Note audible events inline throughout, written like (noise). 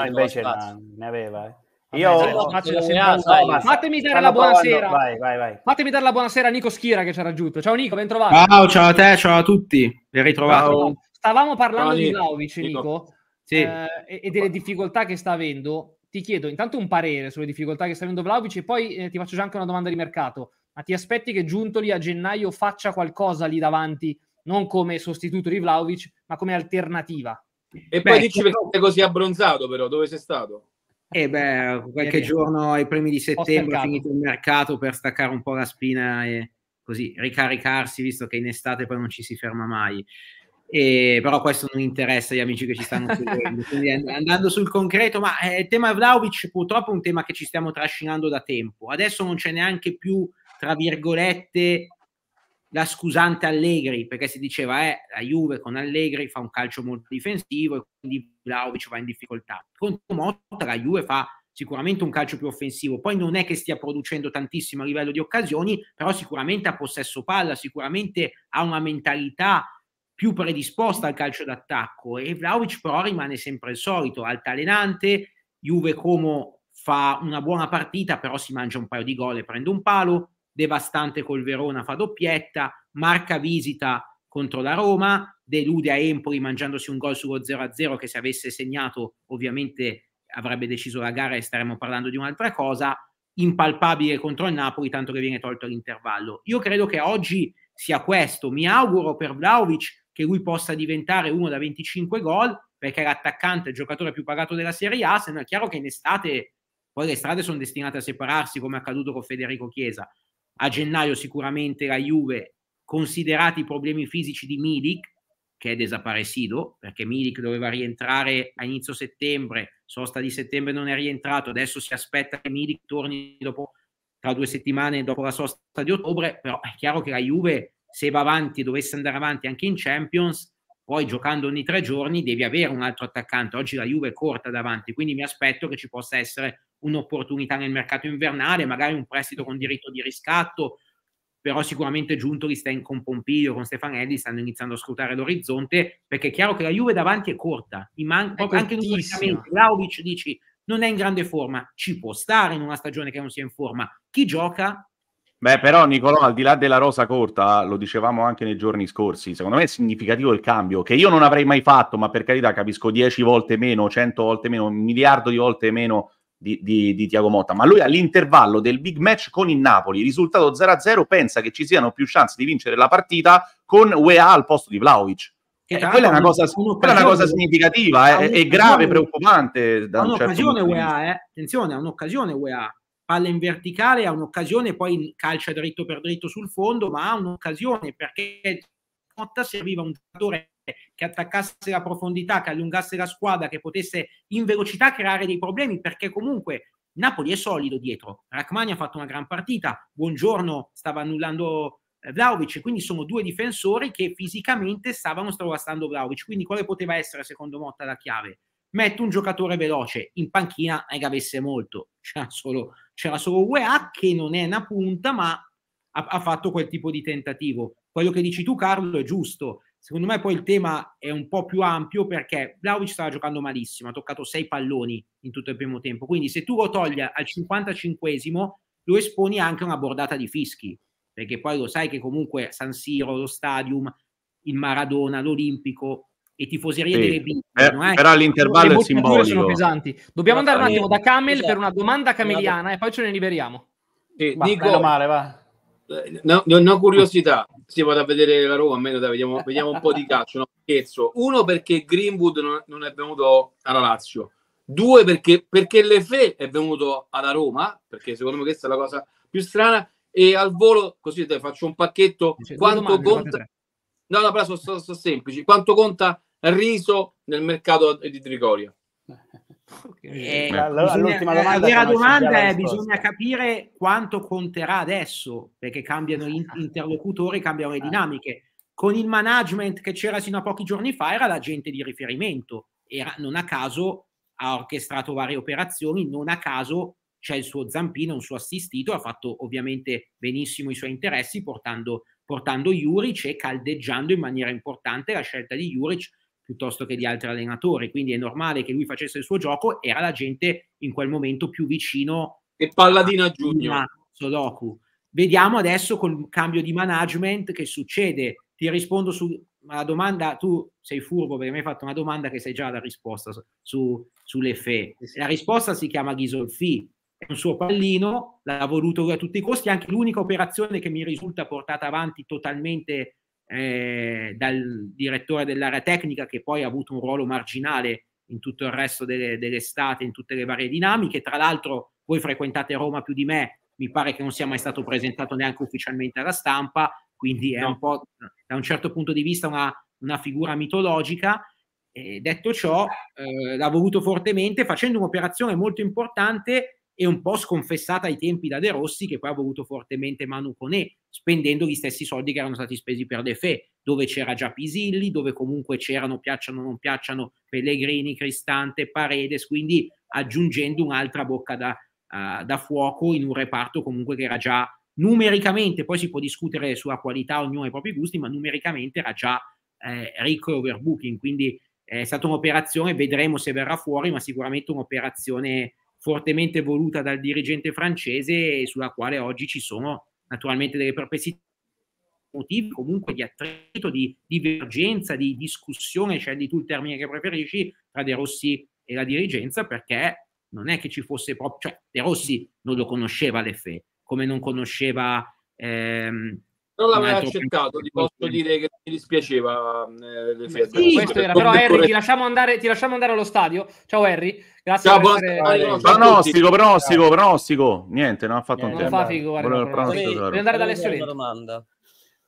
no, ah, invece no, ne aveva. Eh. Io faccio la segnata. Fatemi dare la buonasera. Vai, vai, vai. Fatemi dare la buonasera a Nico Schira che ci ha raggiunto. Ciao Nico, ben trovato. Ciao, ciao a te, ciao a tutti. Ben ritrovato. Stavamo parlando ciao, di Vlaovic, Nico, Nico. Sì. Eh, e delle difficoltà che sta avendo. Ti chiedo intanto un parere sulle difficoltà che sta avendo Vlaovic e poi eh, ti faccio già anche una domanda di mercato. Ma ti aspetti che Giuntoli a gennaio faccia qualcosa lì davanti, non come sostituto di Vlaovic, ma come alternativa? E poi beh, dici certo. perché sei così abbronzato, però, dove sei stato? eh beh, qualche eh giorno ai primi di settembre ho finito il mercato per staccare un po' la spina e così ricaricarsi, visto che in estate poi non ci si ferma mai. E, però questo non interessa agli amici che ci stanno seguendo. Quindi andando sul concreto, ma eh, il tema Vlaovic purtroppo è un tema che ci stiamo trascinando da tempo. Adesso non c'è neanche più, tra virgolette, la scusante Allegri, perché si diceva eh, la Juve con Allegri fa un calcio molto difensivo e quindi Vlaovic va in difficoltà. Con Motta la Juve fa sicuramente un calcio più offensivo, poi non è che stia producendo tantissimo a livello di occasioni, però sicuramente ha possesso palla, sicuramente ha una mentalità più predisposta al calcio d'attacco e Vlaovic però rimane sempre il solito, altalenante, Juve Como fa una buona partita, però si mangia un paio di gol e prende un palo, devastante col Verona, fa doppietta, marca visita contro la Roma, delude a Empoli mangiandosi un gol sullo 0-0 che se avesse segnato ovviamente avrebbe deciso la gara e staremmo parlando di un'altra cosa, impalpabile contro il Napoli tanto che viene tolto l'intervallo. Io credo che oggi sia questo, mi auguro per Vlaovic che lui possa diventare uno da 25 gol perché è l'attaccante il giocatore più pagato della Serie A, se non è chiaro che in estate poi le strade sono destinate a separarsi come è accaduto con Federico Chiesa, a gennaio sicuramente la Juve, considerati i problemi fisici di Milik, che è desaparecido, perché Milik doveva rientrare a inizio settembre, sosta di settembre non è rientrato, adesso si aspetta che Milik torni dopo, tra due settimane dopo la sosta di ottobre, però è chiaro che la Juve, se va avanti, dovesse andare avanti anche in Champions, poi giocando ogni tre giorni devi avere un altro attaccante. Oggi la Juve è corta davanti, quindi mi aspetto che ci possa essere un'opportunità nel mercato invernale, magari un prestito con diritto di riscatto, però sicuramente Giuntoli sta in, con Pompilio, con Stefanelli, stanno iniziando a scrutare l'orizzonte, perché è chiaro che la Juve davanti è corta, man- è anche numericamente, Vlaovic dici non è in grande forma, ci può stare in una stagione che non sia in forma, chi gioca? Beh, però Nicolò, al di là della rosa corta, lo dicevamo anche nei giorni scorsi, secondo me è significativo il cambio, che io non avrei mai fatto, ma per carità capisco 10 volte meno, 100 volte meno, un miliardo di volte meno di, di, di Tiago Motta, ma lui all'intervallo del big match con il Napoli, risultato 0-0, pensa che ci siano più chance di vincere la partita con UEA al posto di Vlaovic. Eh, quella, è una, cosa, eh, è una cosa, significativa, è, è grave, preoccupante. Da un'occasione un certo UEA, eh? attenzione, è un'occasione UEA, palla in verticale, ha un'occasione, poi calcia dritto per dritto sul fondo, ma ha un'occasione perché Motta serviva un giocatore che attaccasse la profondità, che allungasse la squadra, che potesse in velocità creare dei problemi, perché comunque Napoli è solido dietro. Rachmani ha fatto una gran partita, Buongiorno stava annullando eh, Vlaovic, quindi sono due difensori che fisicamente stavano strovastando Vlaovic, quindi quale poteva essere secondo Motta la chiave? Metto un giocatore veloce, in panchina e che avesse molto, (laughs) c'era solo, c'era solo UEA che non è una punta ma ha, ha fatto quel tipo di tentativo. Quello che dici tu Carlo è giusto, Secondo me poi il tema è un po' più ampio perché Vlaovic stava giocando malissimo, ha toccato sei palloni in tutto il primo tempo, quindi se tu lo togli al 55esimo lo esponi anche a una bordata di fischi, perché poi lo sai che comunque San Siro, lo Stadium, il Maradona, l'Olimpico e tifoserie sì. delle bimbe. Per, no, eh? Però l'intervallo è simbolico. Sono pesanti. Dobbiamo andare un attimo da esatto. Camel esatto. per una esatto. domanda esatto. cameliana e poi ce ne liberiamo. Sì, va, dico, male, va. Eh, no, no, no, curiosità, sì, vado a vedere la Roma, almeno dai, vediamo, (laughs) vediamo, un po' di calcio, no? scherzo. Uno perché Greenwood non, non, è venuto alla Lazio, due perché, perché Lefe è venuto alla Roma, perché secondo me questa è la cosa più strana, e al volo, così dai, faccio un pacchetto, cioè, quanto conta... No, no, però sono, sono, sono semplici. Quanto conta Riso nel mercato di Trigoria? Eh, eh, allora, bisogna, la, vera domanda è: bisogna capire quanto conterà adesso perché cambiano gli ah. interlocutori, cambiano le ah. dinamiche. Con il management che c'era sino a pochi giorni fa, era l'agente di riferimento, era, non a caso ha orchestrato varie operazioni, non a caso c'è il suo zampino, un suo assistito, ha fatto ovviamente benissimo i suoi interessi portando, portando Juric e caldeggiando in maniera importante la scelta di Juric piuttosto che di altri allenatori, quindi è normale che lui facesse il suo gioco, era la gente in quel momento più vicino. E Palladina giugno. Sudoku. Vediamo adesso col cambio di management che succede. Ti rispondo sulla domanda, tu sei furbo perché mi hai fatto una domanda che sai già la risposta su, sulle fe. La risposta si chiama Ghisolfi, è un suo pallino, l'ha voluto a tutti i costi, anche l'unica operazione che mi risulta portata avanti totalmente eh, dal direttore dell'area tecnica che poi ha avuto un ruolo marginale in tutto il resto delle, dell'estate, in tutte le varie dinamiche. Tra l'altro voi frequentate Roma più di me, mi pare che non sia mai stato presentato neanche ufficialmente alla stampa, quindi è no. un po' da un certo punto di vista una, una figura mitologica. E detto ciò, eh, l'ha voluto fortemente facendo un'operazione molto importante e un po' sconfessata ai tempi da De Rossi, che poi ha voluto fortemente Manu Coné, spendendo gli stessi soldi che erano stati spesi per De Fe, dove c'era già Pisilli, dove comunque c'erano, piacciono o non piacciono, Pellegrini, Cristante, Paredes, quindi aggiungendo un'altra bocca da, uh, da fuoco in un reparto comunque che era già numericamente, poi si può discutere sulla qualità, ognuno ha i propri gusti, ma numericamente era già eh, ricco e overbooking, quindi è stata un'operazione, vedremo se verrà fuori, ma sicuramente un'operazione fortemente voluta dal dirigente francese e sulla quale oggi ci sono naturalmente delle perplessità motivi comunque di attrito, di divergenza, di discussione, cioè tu il termine che preferisci, tra De Rossi e la dirigenza, perché non è che ci fosse proprio, cioè De Rossi non lo conosceva l'EFE, come non conosceva ehm, non l'avrei accettato, ti posso dire che mi dispiaceva. Eh, sì, questo era, però Harry ti lasciamo, andare, ti lasciamo andare allo stadio. Ciao Harry, grazie Ciao, per essere... Pronostico, pronostico, pronostico, Niente, non ha fatto Niente, eh, un tempo. Non fa figo, guarda. Volevo, pronostico, andare da Alessio domanda.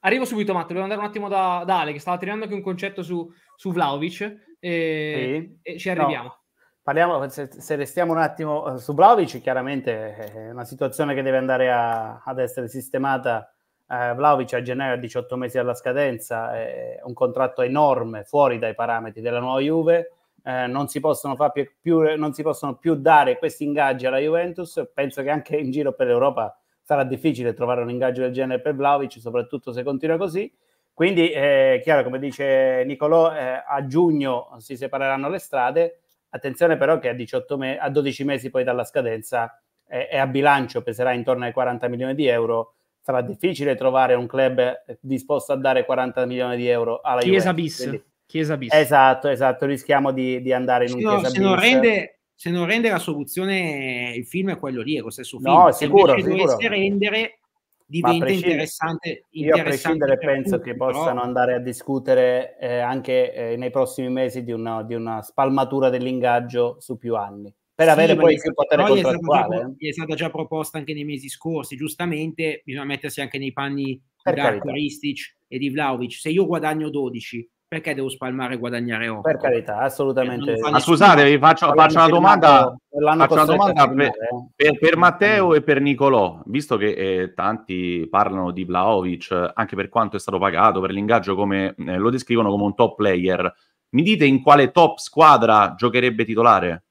Arrivo subito, Matteo. Volevo andare un attimo da, da, Ale, che stava tirando anche un concetto su, su Vlaovic. E, eh, sì. e ci arriviamo. No. Parliamo, se, se, restiamo un attimo eh, su Vlaovic, chiaramente è una situazione che deve andare a, ad essere sistemata eh, Vlaovic a gennaio ha 18 mesi alla scadenza, eh, un contratto enorme fuori dai parametri della nuova Juve, eh, non, si più, più, non, si possono più, dare questi ingaggi alla Juventus, penso che anche in giro per l'Europa sarà difficile trovare un ingaggio del genere per Vlaovic, soprattutto se continua così. Quindi, eh, chiaro, come dice Nicolò, eh, a giugno si separeranno le strade. Attenzione però che a, me- a 12 mesi poi dalla scadenza eh, a bilancio, peserà intorno ai 40 milioni di euro sarà difficile trovare un club eh, disposto a dare 40 milioni di euro alla Chiesa Juventus. Bis. Chiesa bis. Esatto, esatto, rischiamo di, di andare in se un no, Chiesa se bis. Non rende, se non rende la soluzione, il film è quello lì, è lo stesso film. No, se sicuro, invece sicuro. dovesse rendere, diventa interessante, interessante. Io a prescindere penso tutti, che possano però... andare a discutere eh, anche eh, nei prossimi mesi di una, di una spalmatura dell'ingaggio su più anni per avere poi più potere contrattuale. Gli è stata già eh. proposta anche nei mesi scorsi, giustamente bisogna mettersi anche nei panni per di Arturistic e di Vlaovic. Se io guadagno 12, perché devo spalmare e guadagnare 8? Per carità, cioè, assolutamente. Ma scusate, vi faccio, faccio una domanda, faccio una domanda per, eh. per, per, Matteo e per Nicolò, visto che eh, tanti parlano di Vlaovic, anche per quanto è stato pagato, per l'ingaggio, come eh, lo descrivono come un top player. Mi dite in quale top squadra giocherebbe titolare?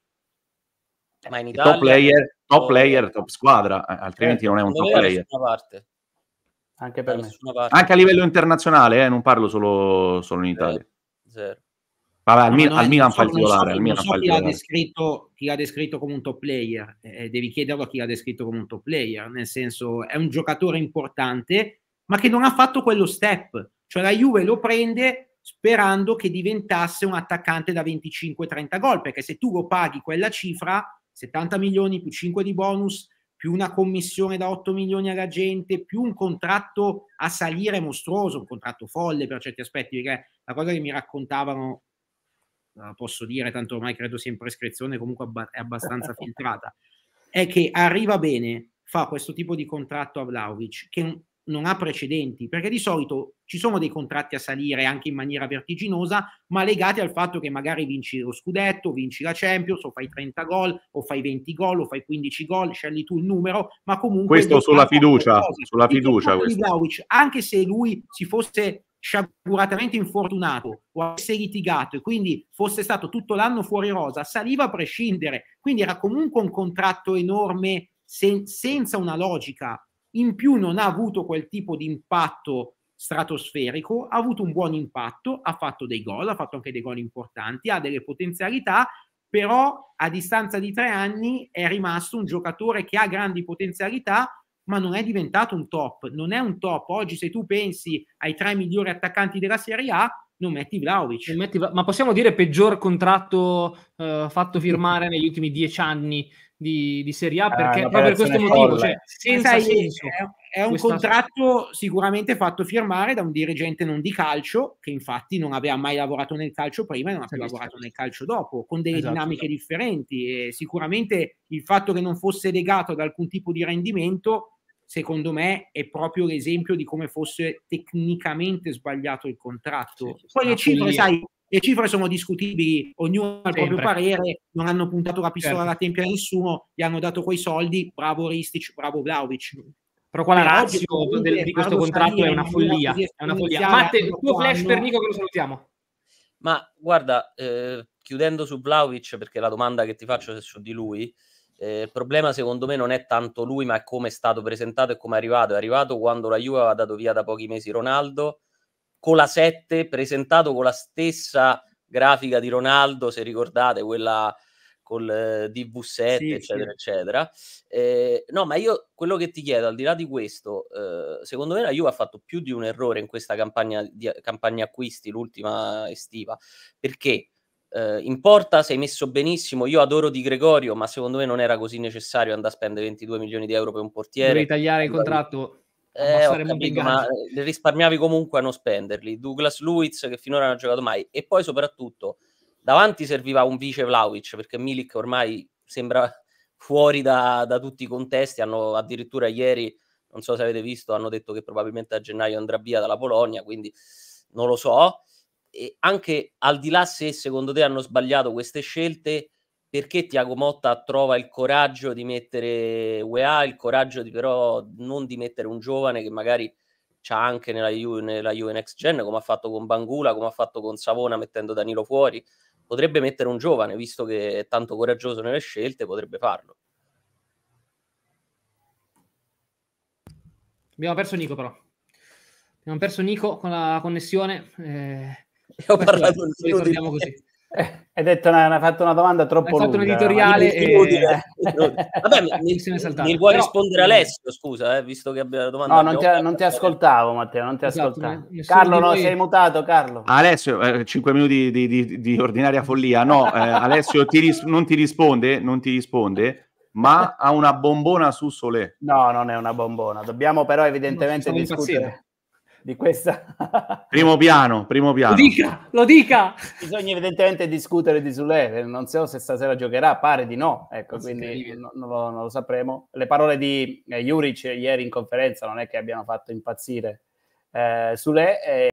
ma in Italia... Top player, top, player, top squadra, eh, altrimenti eh, non è un top player. Anche per me. Anche a livello internazionale, eh, non parlo solo, solo in Italia. Zero. Vabbè, al, no, Mil- no, al Milan so, fa il titolare. non so, non so chi, l'ha descritto, chi l'ha descritto come un top player, eh, eh, devi chiederlo a chi l'ha descritto come un top player, nel senso è un giocatore importante, ma che non ha fatto quello step. Cioè la Juve lo prende sperando che diventasse un attaccante da 25-30 gol, perché se tu lo paghi quella cifra 70 milioni più 5 di bonus, più una commissione da 8 milioni alla gente, più un contratto a salire mostruoso, un contratto folle per certi aspetti, perché la cosa che mi raccontavano, eh, posso dire, tanto ormai credo sia in prescrizione, comunque è abbastanza (laughs) filtrata, è che arriva bene, fa questo tipo di contratto a Vlaovic, che non ha precedenti, perché di solito ci sono dei contratti a salire anche in maniera vertiginosa, ma legati al fatto che magari vinci lo scudetto, vinci la Champions, o fai 30 gol, o fai 20 gol, o fai 15 gol, scegli tu il numero, ma comunque... Questo sulla fiducia, sulla fiducia. Vlaovic, anche se lui si fosse sciaguratamente infortunato o avesse litigato e quindi fosse stato tutto l'anno fuori rosa, saliva a prescindere, quindi era comunque un contratto enorme sen- senza una logica in più non ha avuto quel tipo di impatto stratosferico, ha avuto un buon impatto, ha fatto dei gol, ha fatto anche dei gol importanti, ha delle potenzialità, però a distanza di tre anni è rimasto un giocatore che ha grandi potenzialità, ma non è diventato un top, non è un top. Oggi se tu pensi ai tre migliori attaccanti della Serie A, non metti Vlaovic. ma possiamo dire peggior contratto eh, fatto (laughs) firmare negli ultimi dieci anni di, di Serie A ah, perché ah, proprio per questo motivo, cioè, senza sai, È, è un contratto sta... sicuramente fatto firmare da un dirigente non di calcio, che infatti non aveva mai lavorato nel calcio prima e non ha più lavorato nel calcio dopo, con delle esatto, dinamiche esatto. differenti. E sicuramente il fatto che non fosse legato ad alcun tipo di rendimento, secondo me, è proprio l'esempio di come fosse tecnicamente sbagliato il contratto. Sì, Poi le cifre, sai, le cifre sono discutibili, ognuno ha il proprio parere, non hanno puntato la pistola certo. alla tempia a nessuno, gli hanno dato quei soldi, bravo Ristic, bravo Vlaovic. Però qua la razza di questo contratto è una follia. È una follia. Matte, il tuo flash per Nico che lo salutiamo. Ma guarda, eh, chiudendo su Vlaovic, perché la domanda che ti faccio è su di lui, eh, il problema secondo me non è tanto lui, ma è come è stato presentato e come è arrivato. È arrivato quando la Juve aveva dato via da pochi mesi Ronaldo, con la 7 presentato con la stessa grafica di Ronaldo, se ricordate quella col eh, DV7, sì, eccetera, sì. eccetera. Eh, no, ma io quello che ti chiedo, al di là di questo, eh, secondo me la Juve ha fatto più di un errore in questa campagna, di, campagna acquisti, l'ultima estiva, perché eh, in porta sei messo benissimo, io adoro Di Gregorio, ma secondo me non era così necessario andare a spendere 22 milioni di euro per un portiere. Devi tagliare il contratto. Eh, capito, ma li eh, risparmiavi comunque a non spenderli. Douglas Luiz che finora non ha giocato mai. E poi soprattutto davanti serviva un vice Vlaovic perché Milik ormai sembra (laughs) fuori da, da tutti i contesti. Hanno addirittura ieri, non so se avete visto, hanno detto che probabilmente a gennaio andrà via dalla Polonia, quindi non lo so. E anche al di là se secondo te hanno sbagliato queste scelte, perché Tiago Motta trova il coraggio di mettere UEA, il coraggio di però non di mettere un giovane che magari c'ha anche nella, Ju- nella Juve Next Gen, come ha fatto con Bangula, come ha fatto con Savona mettendo Danilo fuori. Potrebbe mettere un giovane, visto che è tanto coraggioso nelle scelte, potrebbe farlo. Abbiamo perso Nico però. Abbiamo perso Nico con la connessione. Eh... Ho parlato, di... (laughs) hai detto una, una, fatto una domanda troppo hai fatto lunga. fatto un editoriale eh, e... inutile. Eh. (laughs) Vabbè, mi, mi vuoi Però... rispondere mm. Alessio, scusa, eh, visto che abbia la domanda. No, non ti, non eh. ti, ascoltavo Matteo, non ti esatto, ascoltavo. Carlo, no, sei mutato Carlo. Alessio, eh, 5 minuti di, di, di, ordinaria follia. No, Alessio ti ris- non ti risponde, non ti risponde ma ha una bombona su Sole. No, non è una bombona. Dobbiamo però evidentemente discutere di questa... (laughs) primo piano, primo piano. Lo dica, lo dica! Bisogna evidentemente discutere di Sule, non so se stasera giocherà, pare di no, ecco, non quindi non, lo, non, lo, sapremo. Le parole di eh, Juric ieri in conferenza non è che abbiano fatto impazzire eh, Sule. Eh,